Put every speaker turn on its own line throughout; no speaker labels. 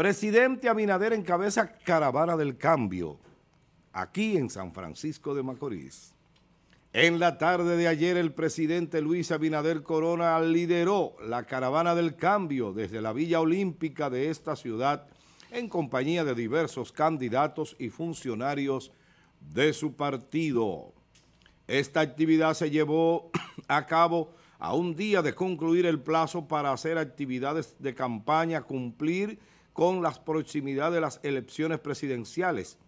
Presidente Abinader encabeza Caravana del Cambio, aquí en San Francisco de Macorís. En la tarde de ayer, el presidente Luis Abinader Corona lideró la Caravana del Cambio desde la Villa Olímpica de esta ciudad en compañía de diversos candidatos y funcionarios de su partido. Esta actividad se llevó a cabo a un día de concluir el plazo para hacer actividades de campaña, cumplir con la proximidad de las elecciones presidenciales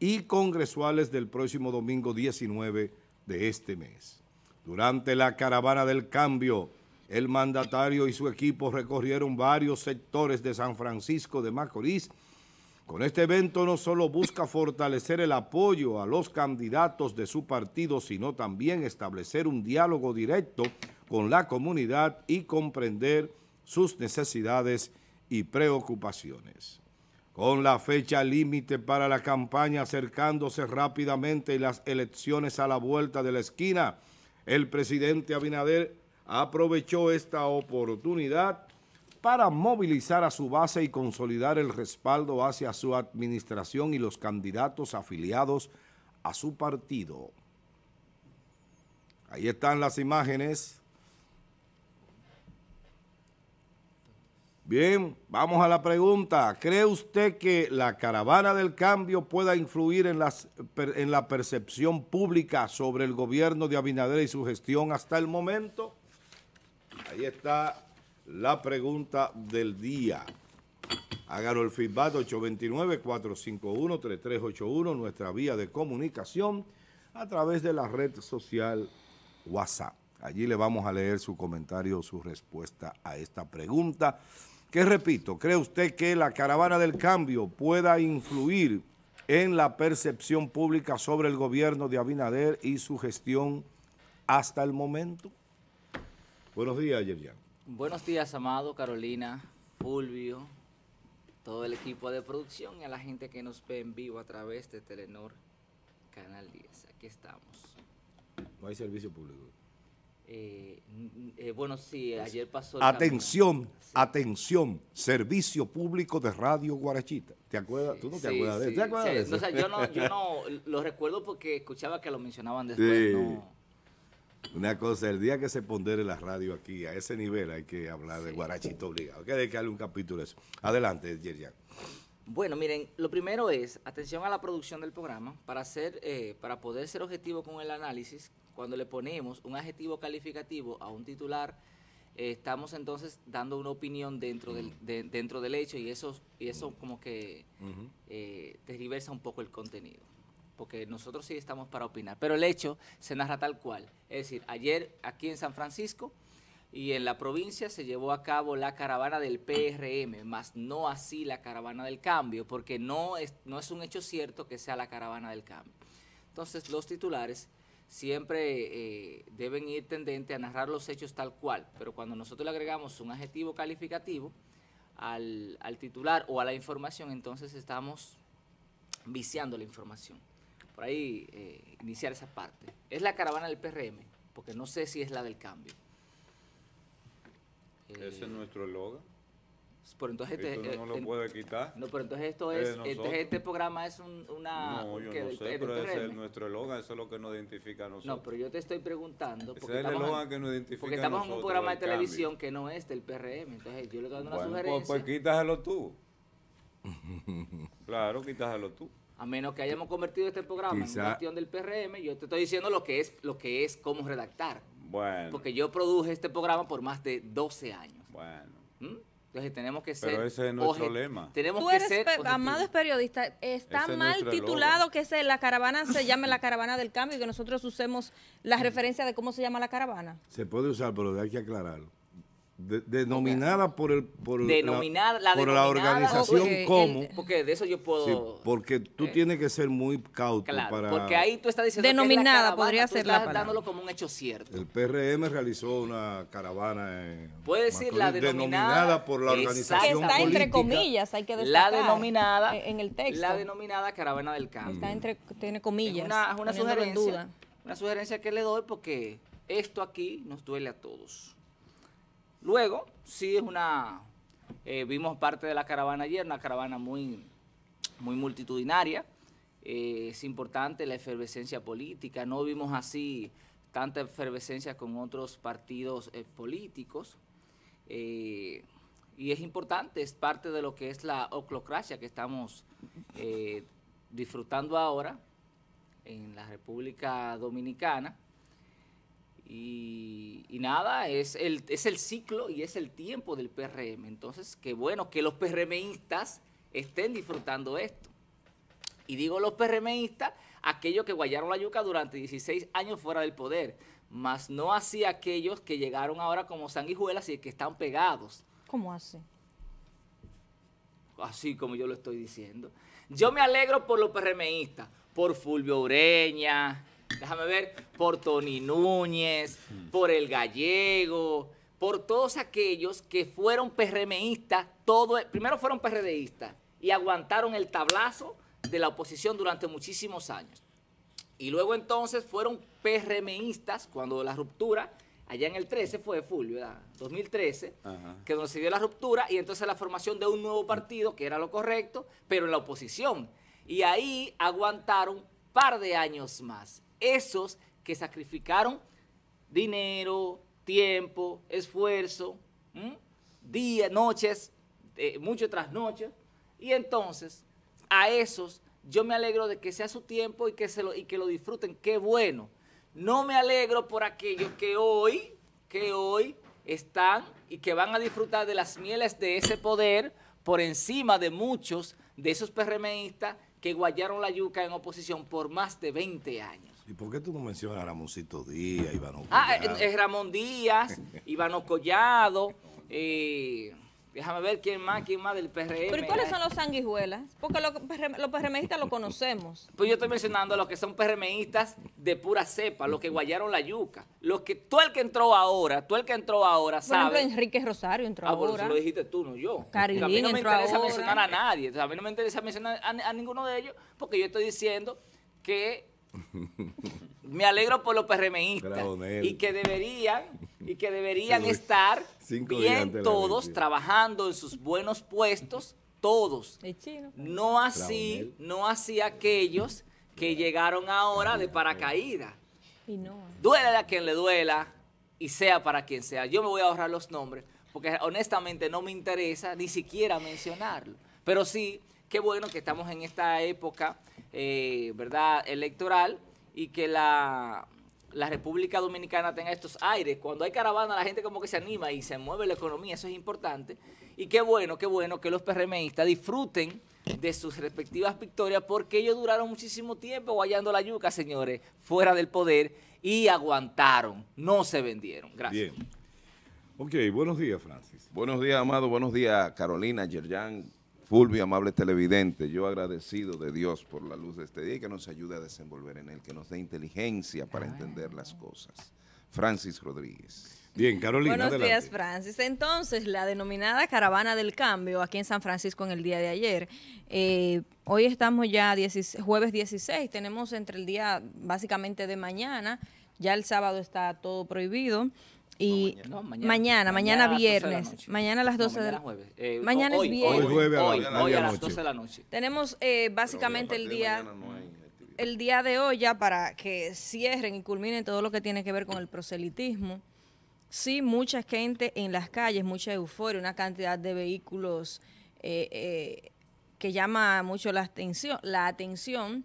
y congresuales del próximo domingo 19 de este mes. Durante la caravana del cambio, el mandatario y su equipo recorrieron varios sectores de San Francisco de Macorís. Con este evento no solo busca fortalecer el apoyo a los candidatos de su partido, sino también establecer un diálogo directo con la comunidad y comprender sus necesidades y preocupaciones. Con la fecha límite para la campaña acercándose rápidamente y las elecciones a la vuelta de la esquina, el presidente Abinader aprovechó esta oportunidad para movilizar a su base y consolidar el respaldo hacia su administración y los candidatos afiliados a su partido. Ahí están las imágenes Bien, vamos a la pregunta. ¿Cree usted que la caravana del cambio pueda influir en, la percepción pública sobre el gobierno de Abinader y su gestión hasta el momento? Ahí está la pregunta del día. Háganos el feedback 829-451-3381, nuestra vía de comunicación a través de la red social WhatsApp. Allí le vamos a leer su comentario, su respuesta a esta pregunta que repito, ¿cree usted que la caravana del cambio pueda influir en la percepción pública sobre el gobierno de Abinader y su gestión hasta el momento? Buenos días, Yerian.
Buenos días, Amado, Carolina, Fulvio, todo el equipo de producción y a la gente que nos ve en vivo a través de Telenor Canal 10. Aquí estamos. No hay servicio público. Eh, eh, bueno, sí, ayer pasó... atención,
atención, servicio público de Radio Guarachita. ¿Te acuerdas? ¿Tú no te acuerdas de, ¿te acuerdas eso? yo, no, yo no
lo recuerdo porque escuchaba que lo mencionaban después.
Una cosa, el día que se pondere la radio aquí, a ese nivel hay que hablar de Guarachita obligado. Que hay que darle un capítulo eso. Adelante,
Yerian. Bueno, miren, lo primero es, atención a la producción del programa, para, hacer, eh, para poder ser objetivo con el análisis, cuando le ponemos un adjetivo calificativo a un titular, eh, estamos entonces dando una opinión dentro, del, dentro del hecho y eso, y eso como que eh, un poco el contenido. Porque nosotros sí estamos para opinar, pero el hecho se narra tal cual. Es decir, ayer aquí en San Francisco y en la provincia se llevó a cabo la caravana del PRM, más no así la caravana del cambio, porque no es, no es un hecho cierto que sea la caravana del cambio. Entonces los titulares siempre eh, deben ir tendente a narrar los hechos tal cual, pero cuando nosotros le agregamos un adjetivo calificativo al, titular o a la información, entonces estamos viciando la información. Por ahí eh, iniciar esa parte. Es la caravana del PRM, porque no sé si es la del cambio. Ese es eh, nuestro logo pues, este, no, eh, lo puede
quitar. No, pero entonces esto eh, es,
este programa es un, una... No, yo no pero es
nuestro eslogan, eso es lo que nos identifica a nosotros. No, pero
yo te estoy preguntando... Porque es
el que nos identifica Porque estamos en un programa de televisión
que no es del PRM, entonces yo le estoy dando una pues, pues, sugerencia. Pues,
quítaselo tú.
claro, quítaselo tú. A menos que hayamos convertido este programa en en cuestión del PRM, yo te estoy diciendo lo que es, lo que es cómo redactar. Bueno. Porque yo produje este programa por más de 12 años. Bueno. ¿Mm? Entonces tenemos que ser... Pero ese es nuestro lema. Tenemos que amado
periodista. Está mal titulado que sea la caravana se llame la caravana del cambio y que nosotros usemos la referencia de cómo se llama la caravana.
Se puede usar, pero hay que aclararlo denominada por el por, la, por la, organización como
porque de eso yo puedo
porque tú eh, tienes que ser muy cauto para porque ahí
tú estás diciendo denominada podría ser la palabra. como un hecho cierto
el PRM realizó una caravana puede
decir denominada, por la organización que está entre comillas hay que destacar, la denominada en el texto la denominada caravana del cambio está entre tiene comillas una, sugerencia
una sugerencia que le doy porque esto aquí nos duele a todos Luego, sí es una, eh, vimos parte de la caravana ayer, una caravana muy, muy multitudinaria. Eh, es importante la efervescencia política, no vimos así tanta efervescencia con otros partidos eh, políticos. y es importante, es parte de lo que es la oclocracia que estamos disfrutando ahora en la República Dominicana y, nada, es el, es el ciclo y es el tiempo del PRM. Entonces, qué bueno que los PRMistas estén disfrutando esto. Y digo los PRMistas, aquellos que guayaron la yuca durante 16 años fuera del poder, más no así aquellos que llegaron ahora como sanguijuelas y que están pegados. ¿Cómo así? Así como yo lo estoy diciendo. Yo me alegro por los PRMistas, por Fulvio Ureña, déjame ver, por Tony Núñez, mm. por el gallego, por todos aquellos que fueron PRMistas, todo, primero fueron PRDistas y aguantaron el tablazo de la oposición durante muchísimos años. Y luego entonces fueron PRMistas cuando la ruptura, allá en el 13 fue Fulvio, ¿verdad? 2013, que donde se dio la ruptura y entonces la formación de un nuevo partido, que era lo correcto, pero en la oposición. Y ahí aguantaron un par de años más esos que sacrificaron dinero, tiempo, esfuerzo, días, noches, eh, mucho tras noche. Y entonces, a esos yo me alegro de que sea su tiempo y que, se lo, y que lo disfruten. Qué bueno. No me alegro por aquellos que hoy, que hoy están y que van a disfrutar de las mieles de ese poder por encima de muchos de esos PRMistas que guayaron la yuca en oposición por más de 20 años.
¿Y por qué tú no mencionas a Ramoncito Díaz, Ivano ah, eh, Collado? Ah, eh, es Ramón
Díaz, Ivano Collado, eh, Déjame ver quién más, quién más del PRM. ¿Pero eh. cuáles son
los sanguijuelas? Porque los, PRMistas los conocemos.
Pues yo estoy mencionando a los que son PRMistas de pura cepa, los que guayaron la yuca. Los que, tú el que entró ahora, tú el que entró ahora, sabe. Por ejemplo,
Enrique Rosario entró ahora. Ah, bueno, eso lo dijiste
tú, no yo. Carilín, a mí no me interesa mencionar a nadie. a mí no me interesa mencionar a ninguno de ellos porque yo estoy diciendo que me alegro por los PRMistas y que deberían y que deberían estar bien todos trabajando en sus buenos puestos, todos.
No así,
no así aquellos que llegaron ahora de paracaídas. Duele a quien le duela y sea para quien sea. Yo me voy a ahorrar los nombres porque honestamente no me interesa ni siquiera mencionarlo. Pero sí, qué bueno que estamos en esta época, eh, ¿verdad?, electoral y que la la República Dominicana tenga estos aires. Cuando hay caravana, la gente como que se anima y se mueve la economía, eso es importante. Y qué bueno, qué bueno que los PRMistas disfruten de sus respectivas victorias porque ellos duraron muchísimo tiempo guayando la yuca, señores, fuera del poder y aguantaron, no se vendieron. Gracias. Bien.
Ok, buenos días, Francis. Buenos días, Amado. Buenos días, Carolina, Yerjan, Fulvio, amable televidente, yo agradecido de Dios por la luz de este día y que nos ayude a desenvolver en él, que nos dé inteligencia para entender las cosas. Francis Rodríguez. Bien, Carolina. Buenos días,
Francis. Entonces, la denominada Caravana del Cambio aquí en San Francisco en el día de ayer. Eh, hoy estamos ya jueves 16, tenemos entre el día básicamente de mañana, ya el sábado está todo prohibido. Y mañana, mañana, viernes. mañana a las 12 de la
noche. mañana es eh, eh, viernes. Hoy, a, las 12 de la noche.
Tenemos eh, básicamente el día el día de hoy ya para que cierren y culminen todo lo que tiene que ver con el proselitismo. Sí, mucha gente en las calles, mucha euforia, una cantidad de vehículos que llama mucho la atención, la atención,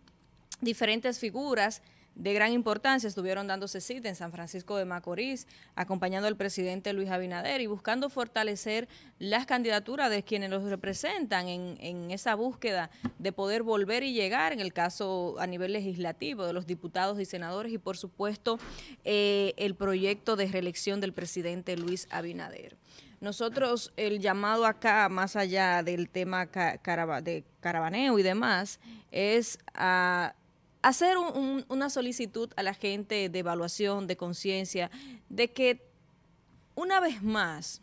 diferentes figuras de gran importancia estuvieron dándose cita en San Francisco de Macorís, acompañando al presidente Luis Abinader y buscando fortalecer las candidaturas de quienes los representan en, esa búsqueda de poder volver y llegar, en el caso a nivel legislativo, de los diputados y senadores y, por supuesto, eh, el proyecto de reelección del presidente Luis Abinader. Nosotros, el llamado acá, más allá del tema de Carabaneo y demás, es a hacer una solicitud a la gente de evaluación, de conciencia, de que una vez más,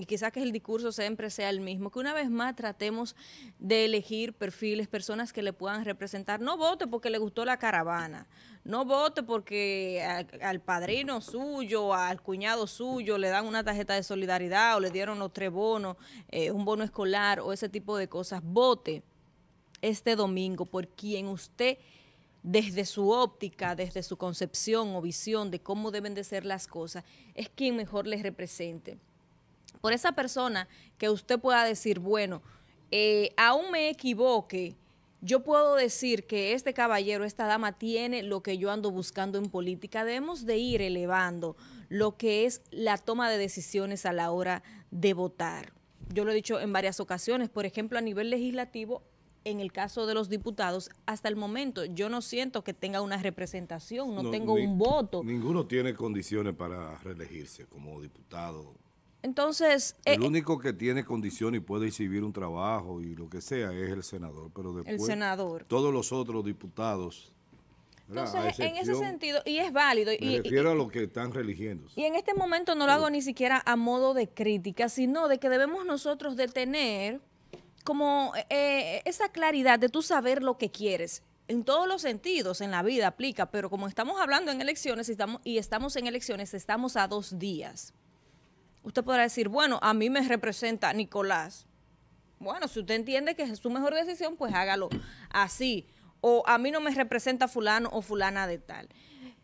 y quizás que el discurso siempre sea el mismo, que una vez más tratemos de elegir perfiles, personas que le puedan representar. No vote porque le gustó la caravana, no vote porque al, padrino suyo, al cuñado suyo le dan una tarjeta de solidaridad o le dieron los tres bonos, eh, un bono escolar o ese tipo de cosas. Vote este domingo por quien usted desde su óptica, desde su concepción o visión de cómo deben de ser las cosas, es quien mejor les represente. Por esa persona que usted pueda decir, bueno, eh, aún me equivoque, yo puedo decir que este caballero, esta dama tiene lo que yo ando buscando en política. Debemos de ir elevando lo que es la toma de decisiones a la hora de votar. Yo lo he dicho en varias ocasiones, por ejemplo, a nivel legislativo en el caso de los diputados, hasta el momento yo no siento que tenga una representación, no, tengo un
voto. Ninguno tiene condiciones para reelegirse como diputado.
Entonces, eh, el
único que tiene condición y puede exhibir un trabajo y lo que sea es el senador, pero después el senador. todos los otros diputados entonces, en ese sentido,
y es válido. Me y, refiero
a lo que están religiendo.
Y en este momento no lo hago ni siquiera a modo de crítica, sino de que debemos nosotros detener como eh, eh, esa claridad de tú saber lo que quieres. En todos los sentidos, en la vida aplica, pero como estamos hablando en elecciones estamos, y estamos en elecciones, estamos a dos días. Usted podrá decir, bueno, a mí me representa Nicolás. Bueno, si usted entiende que es su mejor decisión, pues hágalo así. O a mí no me representa fulano o fulana de tal.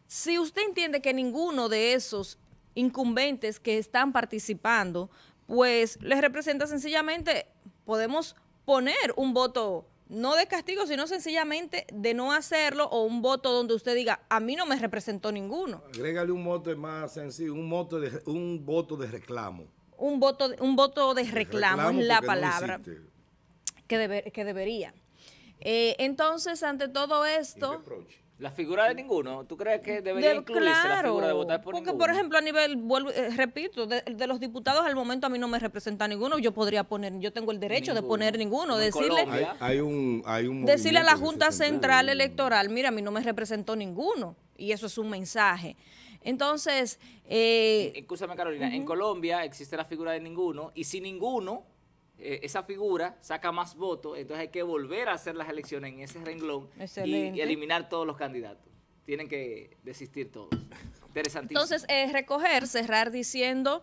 Si usted entiende que ninguno de esos incumbentes que están participando, pues les representa sencillamente podemos poner un voto no de castigo, sino sencillamente de no hacerlo o un voto donde usted diga, a mí no me representó ninguno.
Agrégale un voto más sencillo, un voto de, un voto de reclamo.
Un voto, un voto de reclamo, es la palabra que, que debería. Eh, entonces, ante todo esto...
La figura de ninguno, ¿tú crees que debería incluirse la figura de votar por porque, ninguno? Porque, por
ejemplo, a nivel, eh, repito, de, los diputados al momento a mí no me representa ninguno, yo podría poner, yo tengo el derecho de poner ninguno, decirle,
hay, un, decirle a la Junta
Central Electoral, mira, a mí no me representó ninguno, y eso es un mensaje. Entonces... Eh,
Carolina, en Colombia existe la figura de ninguno, y si ninguno eh, esa figura saca más votos, entonces hay que volver a hacer las elecciones en ese renglón y, eliminar todos los candidatos. Tienen que desistir todos. Interesantísimo. Entonces,
eh, recoger, cerrar diciendo,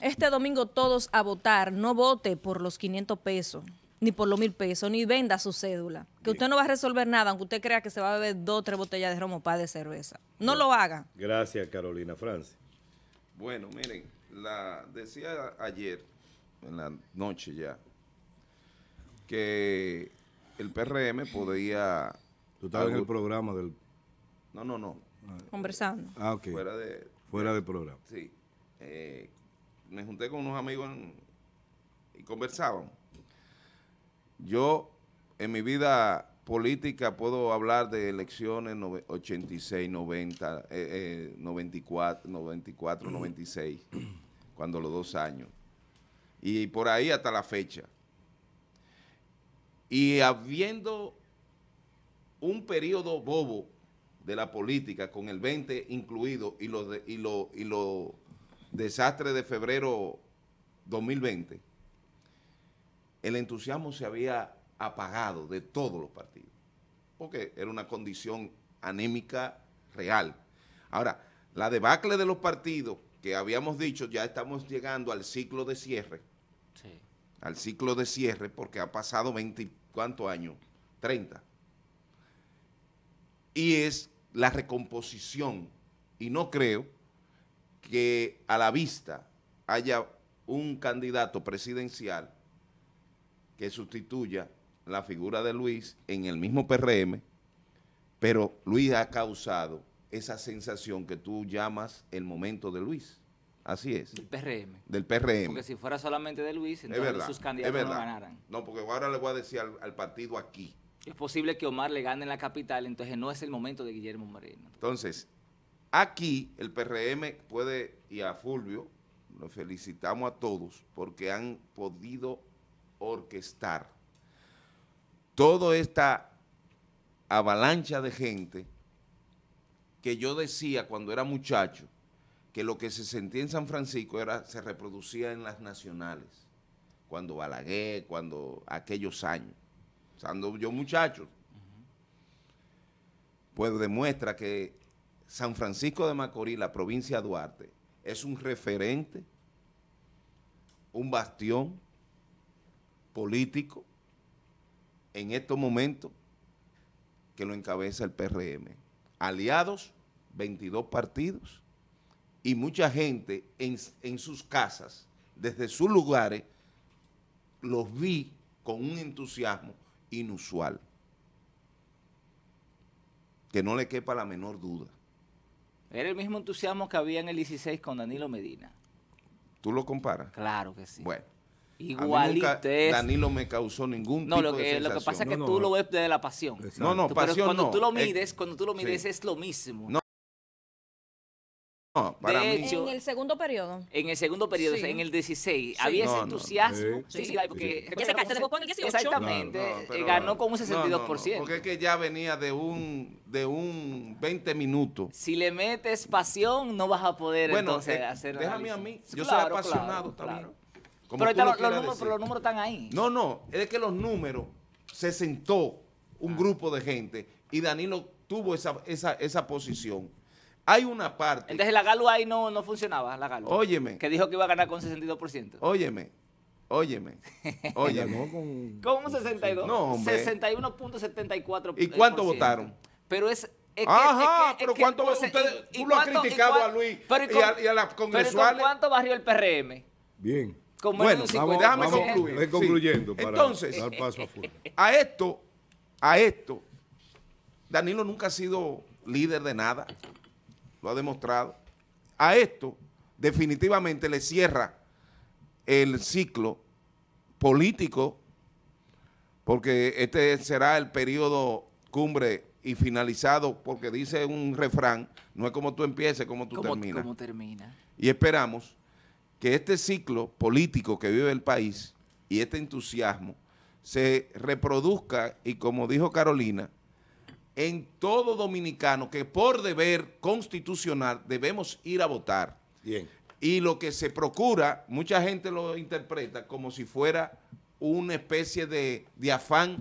este domingo todos a votar, no vote por los 500 pesos, ni por los 1000 pesos, ni venda su cédula. Que usted no va a resolver nada, aunque usted crea que se va a beber dos o tres botellas de romo para de cerveza. No, lo haga.
Gracias, Carolina Francis.
Bueno, miren, la decía ayer en la noche ya, que el PRM podía... ¿Tú estabas en el
programa del...?
No, no, no.
Conversando. Ah, ok.
Fuera del programa. Sí. Eh, me junté con unos amigos y conversábamos. Yo, en mi vida política, puedo hablar de elecciones 86, 90, 94, 94, 96, cuando los dos años y por ahí hasta la fecha. Y habiendo un periodo bobo de la política, con el 20 incluido y los, y lo, y desastres de febrero 2020, el entusiasmo se había apagado de todos los partidos, porque era una condición anémica real. Ahora, la debacle de los partidos que habíamos dicho, ya estamos llegando al ciclo de cierre. Al ciclo de cierre, porque ha pasado 20, ¿cuántos años? 30. Y es la recomposición. Y no creo que a la vista haya un candidato presidencial que sustituya la figura de Luis en el mismo PRM, pero Luis ha causado esa sensación que tú llamas el momento de Luis. Así es. Del PRM. Del PRM. Porque si
fuera solamente de Luis, entonces sus candidatos no ganaran. No, porque ahora le voy a decir al, al, partido aquí. Es posible que Omar le gane en la capital, entonces no es el momento de Guillermo Moreno.
Entonces, aquí el PRM puede, y a Fulvio, lo felicitamos a todos, porque han podido orquestar toda esta avalancha de gente que yo decía cuando era muchacho que lo que se sentía en San Francisco era, se reproducía en las nacionales, cuando Balaguer, cuando aquellos años, cuando yo muchacho, pues demuestra que San Francisco de Macorís, la provincia de Duarte, es un referente, un bastión político en estos momentos que lo encabeza el PRM, aliados 22 partidos y mucha gente en, sus casas, desde sus lugares, los vi con
un entusiasmo
inusual. Que no
le quepa la menor duda. Era el mismo entusiasmo que había en el 16 con Danilo Medina. ¿Tú lo comparas? Claro que sí. Bueno.
Igualito Danilo me causó ningún no, tipo lo que, de lo que pasa es que tú lo ves
desde la pasión. No, no, Pero cuando Tú lo mides, cuando tú lo mides es lo mismo. No. Ah, en
el segundo periodo.
En el segundo periodo, en el 16. Había ese entusiasmo.
Exactamente.
Eh, ganó con un 62%. porque es que ya venía de un, de un 20 minutos.
Si le metes pasión, no vas a poder entonces eh, hacer Déjame a mí. Yo soy apasionado también. pero, los números están ahí. No, no. Es
que los números se sentó un ah. grupo de gente y Danilo tuvo esa, esa, esa posición hay una parte. Entonces la Galo
ahí no, no funcionaba, la Galo. Óyeme. Que dijo que iba a ganar con 62%. Óyeme. Óyeme, óyeme. con, ¿Cómo 62? No, 61.74. ¿Y cuánto votaron? Pero es, Ajá, pero ¿cuánto ustedes, tú lo has criticado a Luis y, a, la congresual. las congresuales? Pero cuánto barrió el PRM? Bien. bueno, déjame concluir.
concluyendo para Entonces, dar
paso a A esto, a esto, Danilo nunca ha sido líder de nada ha demostrado. A esto definitivamente le cierra el ciclo político, porque este será el periodo cumbre y finalizado, porque dice un refrán, no es como tú empieces, como tú terminas. termina. Y esperamos que este ciclo político que vive el país y este entusiasmo se reproduzca y como dijo Carolina, en todo dominicano que por deber constitucional debemos ir a votar. Bien. Y lo que se procura, mucha gente lo interpreta como si fuera una especie de, de afán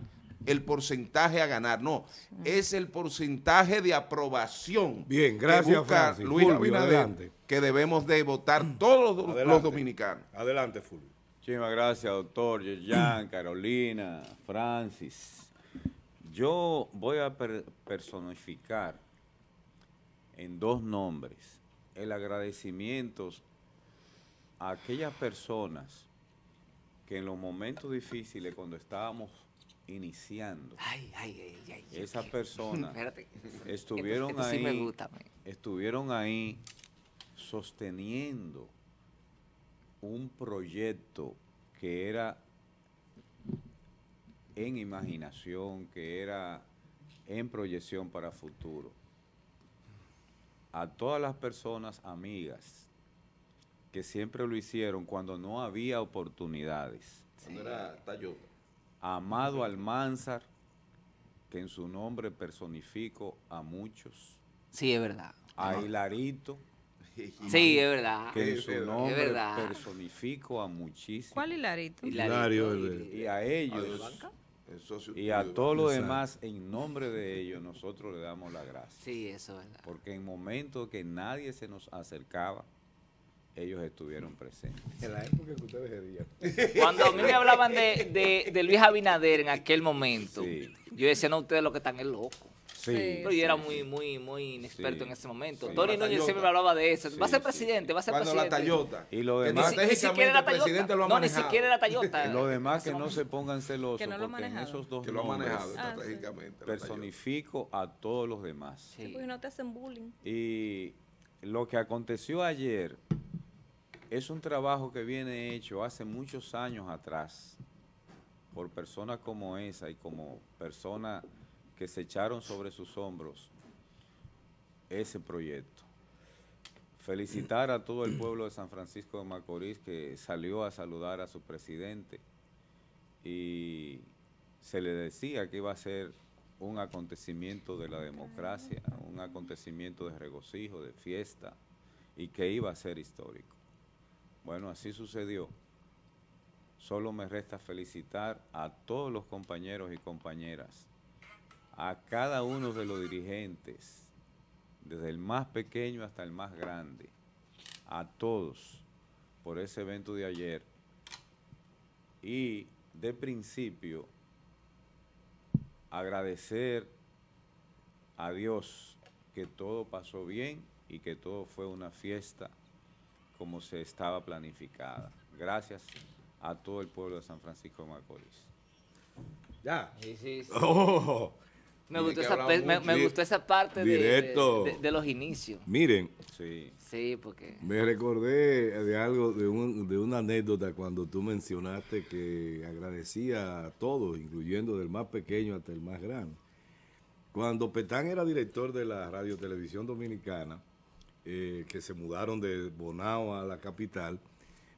el porcentaje a ganar. No, es el porcentaje de aprobación.
Bien, gracias, que adelante.
que debemos de votar todos los, dominicanos. Adelante, Fulvio.
Muchísimas gracias, doctor Yerjan, Carolina, Francis. Yo voy a personificar en dos nombres el agradecimiento a aquellas personas que en los momentos difíciles, cuando estábamos iniciando,
esas personas estuvieron
estuvieron ahí sosteniendo un proyecto que era en imaginación, que era en proyección para futuro. A todas las personas amigas que siempre lo hicieron cuando no había oportunidades. Amado Almanzar, que en su nombre personifico a muchos. Sí, es verdad. A Hilarito. Sí, es verdad. Que en su nombre personifico a muchísimos.
¿Cuál Hilarito?
Y a ellos
y a todo lo demás,
en nombre de ellos, nosotros le damos la gracia. Sí, eso es verdad. Porque en momentos que nadie se nos acercaba, ellos
estuvieron presentes. En la
época que ustedes Cuando a mí me hablaban de, de, Luis
Abinader en aquel momento, yo decía, no, ustedes lo que están es loco. Sí. Pero yo era muy, muy, muy inexperto en ese momento. Tony Núñez siempre me hablaba de eso. Va a ser presidente, va a ser presidente. Cuando la Toyota. Y lo demás, ni, siquiera No, ni siquiera la Toyota.
lo demás que no se pongan celosos. Que no lo porque en esos dos lo manejado ah, estratégicamente. Personifico a todos los demás. Sí. Pues
no te hacen bullying.
Y lo que aconteció ayer es un trabajo que viene hecho hace muchos años atrás por personas como esa y como personas que se echaron sobre sus hombros ese proyecto. Felicitar a todo el pueblo de San Francisco de Macorís que salió a saludar a su presidente y se le decía que iba a ser un acontecimiento de la democracia, un acontecimiento de regocijo, de fiesta y que iba a ser histórico. Bueno, así sucedió. Solo me resta felicitar a todos los compañeros y compañeras a cada uno de los dirigentes, desde el más pequeño hasta el más grande, a todos por ese evento de ayer. Y de principio, agradecer a Dios que todo pasó bien y que todo fue una fiesta como se estaba planificada. Gracias a todo el pueblo de San Francisco de Macorís.
Ya. Sí, sí, oh. Me gustó, esa, parte de, los inicios. Miren. Sí. porque...
Me recordé de algo, de, un, de una anécdota cuando tú mencionaste que agradecía a todos, incluyendo del más pequeño hasta el más grande. Cuando Petán era director de la Radio Televisión Dominicana, eh, que se mudaron de Bonao a la capital,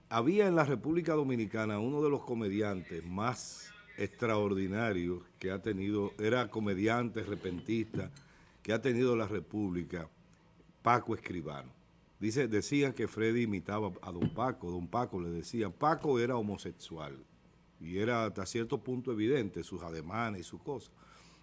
había en la República Dominicana uno de los comediantes más extraordinario que ha tenido, era comediante, repentista, que ha tenido la República, Paco Escribano. Dice, decían que Freddy imitaba a don Paco, don Paco le decía Paco era homosexual y era hasta cierto punto evidente sus ademanes y sus cosas.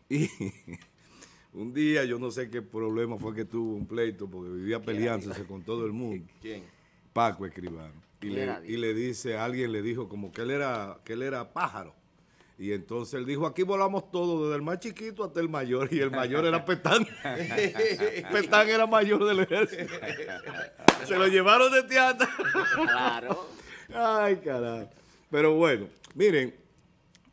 Y un día yo no sé qué problema fue que tuvo un pleito porque vivía peleándose con todo el mundo. ¿Quién? Paco Escribano. Y le, y le, dice, alguien le dijo como que él era, que él era pájaro. Y entonces él dijo, aquí volamos todos, desde el más chiquito hasta el mayor. Y el mayor era Petán. Petán era mayor del ejército. Se lo llevaron de teatro.
Claro.
Ay, carajo. Pero bueno, miren,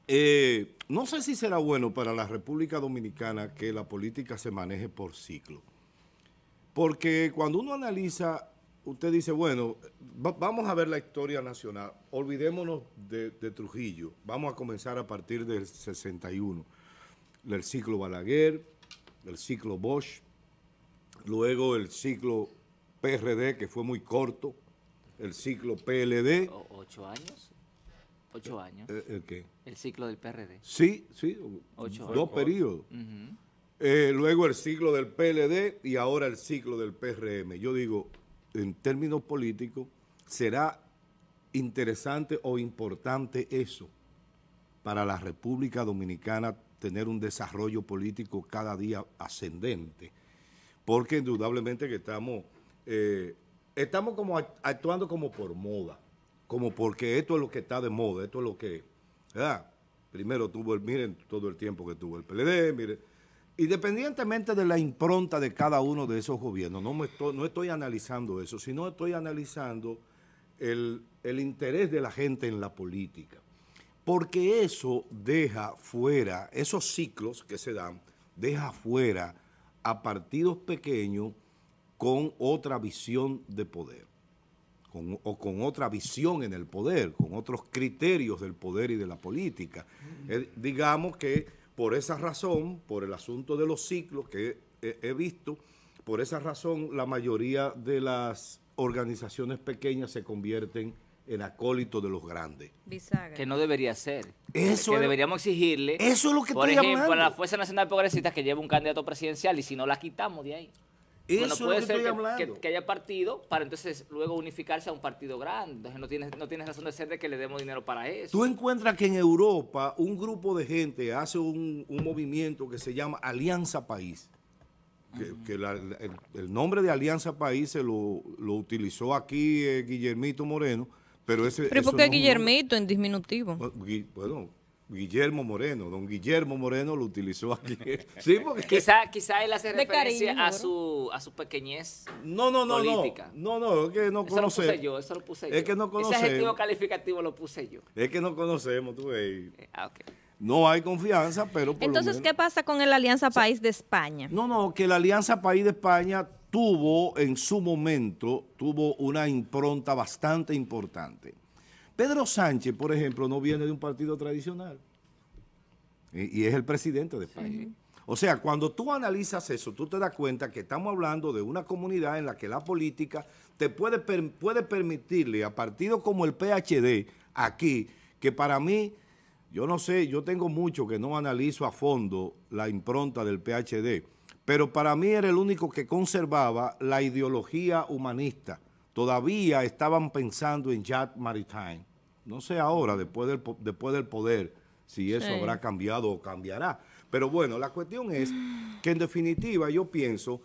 eh, no sé si será bueno para la República Dominicana que la política se maneje por ciclo. Porque cuando uno analiza usted dice, bueno, vamos a ver la historia nacional, olvidémonos de, Trujillo, vamos a comenzar a partir del 61, el ciclo Balaguer, el ciclo Bosch, luego el ciclo PRD, que fue muy corto, el ciclo PLD.
¿Ocho años? ¿Ocho eh, años? Eh, ¿El qué? El ciclo del PRD. Sí, sí, dos periodos.
Eh, luego el ciclo del PLD y ahora el ciclo del PRM. Yo digo, en términos políticos, será interesante o importante eso para la República Dominicana tener un desarrollo político cada día ascendente, porque indudablemente que estamos, eh, estamos como actuando como por moda, como porque esto es lo que está de moda, esto es lo que, ¿verdad? Primero tuvo el, miren todo el tiempo que tuvo el PLD, miren, Independientemente de la impronta de cada uno de esos gobiernos, no, estoy, analizando eso, sino estoy analizando el, interés de la gente en la política. Porque eso deja fuera, esos ciclos que se dan, deja fuera a partidos pequeños con otra visión de poder, o con otra visión en el poder, con otros criterios del poder y de la política. Mm. Eh, digamos que por esa razón, por el asunto de los ciclos que he, visto, por esa razón la mayoría de las organizaciones pequeñas se
convierten en acólitos de los grandes. Que no debería ser. Eso. Que deberíamos exigirle. Eso es lo que Por ejemplo, a la Fuerza Nacional Progresista que lleve un candidato presidencial y si no la quitamos de ahí. Eso puede que ser estoy que, hablando. Que, haya partido para entonces luego unificarse a un partido grande. Entonces no tienes, no tienes razón de ser de que le demos dinero para eso. Tú
encuentras que en Europa un grupo de gente hace un, movimiento que se llama Alianza País. el, nombre de Alianza País se lo, utilizó aquí eh, Guillermito Moreno, pero ese... por qué Guillermito
en disminutivo. Bueno,
Guillermo Moreno, don Guillermo Moreno lo utilizó aquí. Sí, porque
quizá, él hace referencia
a
su a su pequeñez. No, no, no, política.
no. No, no, es que no conocemos. Eso lo puse yo, eso lo puse yo. Es que no conocemos. Ese adjetivo
calificativo lo puse yo.
Es que no conocemos, tú eh, ah, No hay confianza, pero Entonces,
¿qué pasa con la Alianza País de España? No, no, que la Alianza
País de España tuvo en su momento, tuvo una impronta bastante importante. Pedro Sánchez, por ejemplo, no viene de un partido tradicional y, es el presidente de España. O sea, cuando tú analizas eso, tú te das cuenta que estamos hablando de una comunidad en la que la política te puede, puede permitirle a partidos como el PHD aquí, que para mí, yo no sé, yo tengo mucho que no analizo a fondo la impronta del PHD, pero para mí era el único que conservaba la ideología humanista. Todavía estaban pensando en Jack Maritime no sé ahora, después del, después del poder, si eso habrá cambiado o cambiará. Pero bueno, la cuestión es que en definitiva yo pienso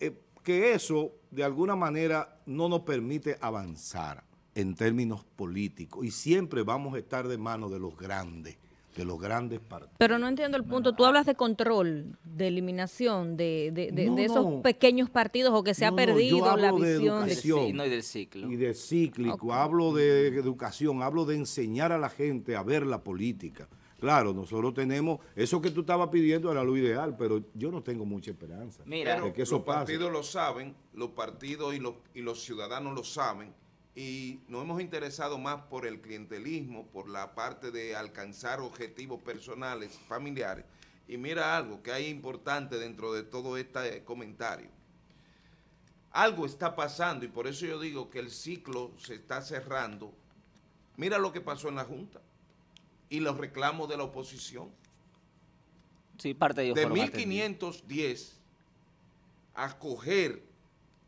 eh, que, eso de alguna manera no nos permite avanzar en términos políticos y siempre vamos a estar de manos de los grandes de los grandes partidos.
Pero no entiendo el punto. Tú hablas de control, de eliminación de, esos pequeños partidos o que se ha perdido la visión. De sí, y
del ciclo. Y de cíclico. Hablo de educación, hablo de enseñar a la gente a ver la política. Claro, nosotros tenemos, eso que tú estabas pidiendo era lo ideal, pero yo no tengo mucha esperanza. Mira, de que eso los partidos lo
saben, los partidos y los, y los ciudadanos lo saben, y nos hemos interesado más por el clientelismo, por la parte de alcanzar objetivos personales, familiares. Y mira algo que hay importante dentro de todo este comentario. Algo está pasando y por eso yo digo que el ciclo se está cerrando. Mira lo que pasó en la Junta y los reclamos de la oposición. Sí, parte de De 1510 a coger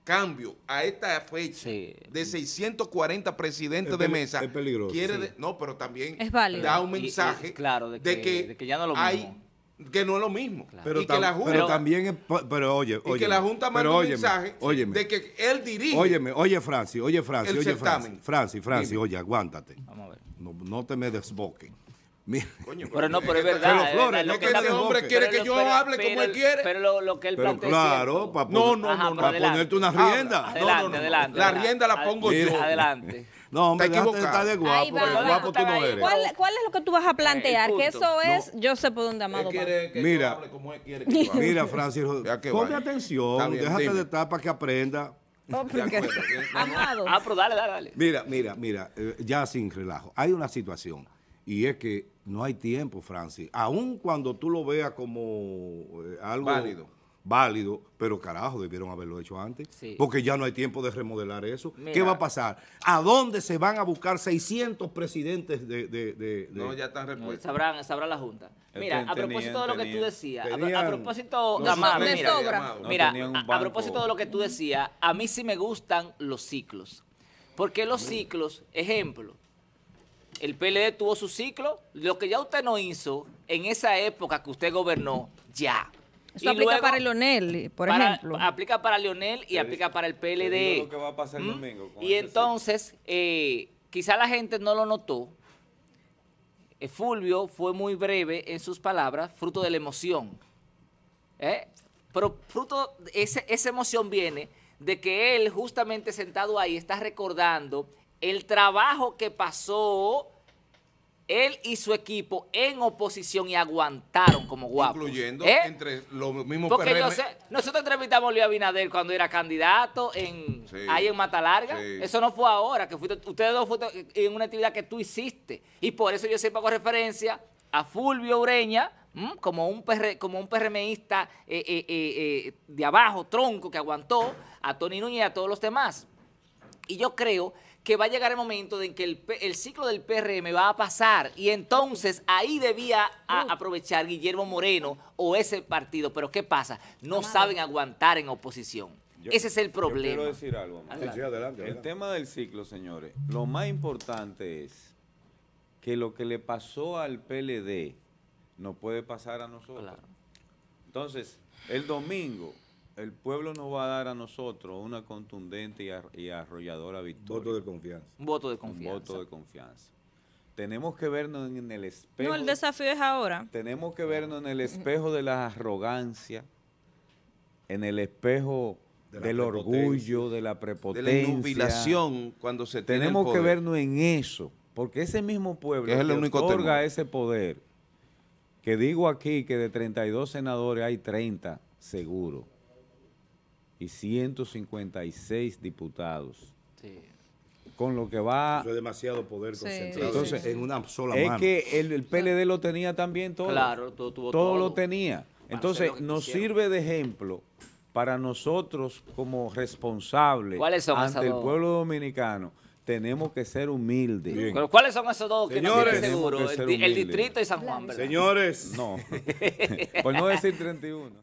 cambio a esta fecha de 640 presidentes de mesa es peligroso. Quiere no, pero también da un mensaje claro, de, que, que, ya no lo hay, mismo. Que no es lo mismo. Pero, y que la Junta,
también pero oye, oye, y que la Junta un mensaje de que
él dirige. oye,
Francis, oye, Francis, oye, Francis, oye, aguántate. Vamos a ver. No, no te me desboques.
Coño, pero, no, pero es, verdad. Eh, es lo que, el hombre quiere que yo hable como él quiere. Pero lo, lo que él plantea. Claro, no, no, no, para ponerte una rienda. Adelante, no, no, adelante. La rienda la pongo yo. Adelante.
No, hombre, está de guapo, ¿Cuál,
¿Cuál, es lo que tú vas a plantear? que eso es, yo sé por dónde amado quiere
que Mira, como él quiere Mira, Francis, ponme atención, déjate de estar para que aprenda.
Oh, amado. Ah, pero dale, dale,
Mira, mira, mira, eh, ya sin relajo. Hay una situación. Y es que no hay tiempo, Francis. Aun cuando tú lo veas como eh, algo válido. válido, pero carajo, debieron haberlo hecho antes. Porque ya no hay tiempo de remodelar eso. ¿Qué va a pasar? ¿A dónde se van a buscar 600 presidentes de...? No, ya están
respuestos. Eh, sabrán, sabrá la Junta. Mira, a propósito de lo que tú decías, a, propósito, mira a propósito de lo que tú decías, a mí sí me gustan los ciclos. Porque los ciclos, ejemplo, el PLD tuvo su ciclo, lo que ya usted no hizo en esa época que usted gobernó, ya. Eso aplica para
Leonel, por ejemplo.
Aplica para Leonel y aplica para el PLD. Lo ¿Mm? y entonces, eh, quizá la gente no lo notó. Eh, Fulvio fue muy breve en sus palabras, fruto de la emoción. Eh, pero fruto, esa emoción viene de que él justamente sentado ahí está recordando el trabajo que pasó él y su equipo en oposición y aguantaron como guapos.
Incluyendo ¿eh? entre los mismos Porque yo Sé,
nosotros entrevistamos a Luis Abinader cuando era candidato en, ahí en Matalarga. Eso no fue ahora, que ustedes dos fueron en una actividad que tú hiciste. Y por eso yo siempre hago referencia a Fulvio Ureña, mm, como un, como un PRMista eh, eh, de abajo, tronco, que aguantó, a Tony Núñez y a todos los demás. Y yo creo que va a llegar el momento en que el, ciclo del PRM va a pasar y entonces ahí debía aprovechar Guillermo Moreno o ese partido. Pero ¿qué pasa? No saben aguantar en oposición. ese es el problema. quiero
decir algo. El tema del ciclo, señores, lo más importante es que lo que le pasó al PLD no puede pasar a nosotros. Entonces, el domingo el pueblo nos va a dar a nosotros una contundente y arrolladora victoria. Voto de confianza. voto de confianza. voto de confianza. Tenemos que vernos en el espejo. No, el
desafío es ahora.
Tenemos que vernos en el espejo de la arrogancia, en el espejo del orgullo, de la prepotencia. De la inubilación cuando se tiene Tenemos que vernos en eso, porque ese mismo pueblo que, es otorga ese poder, que digo aquí que de 32 senadores hay 30 seguro y 156 diputados. Con lo que va...
es demasiado poder Entonces, en una sola mano. Es
que el, PLD lo tenía también todo. Claro, todo, todo, lo tenía. Entonces, nos sirve de ejemplo para nosotros como responsables ante el pueblo dominicano tenemos que ser humildes. Pero ¿cuáles son esos dos el, distrito y San Juan, Señores. No. Por no decir 31.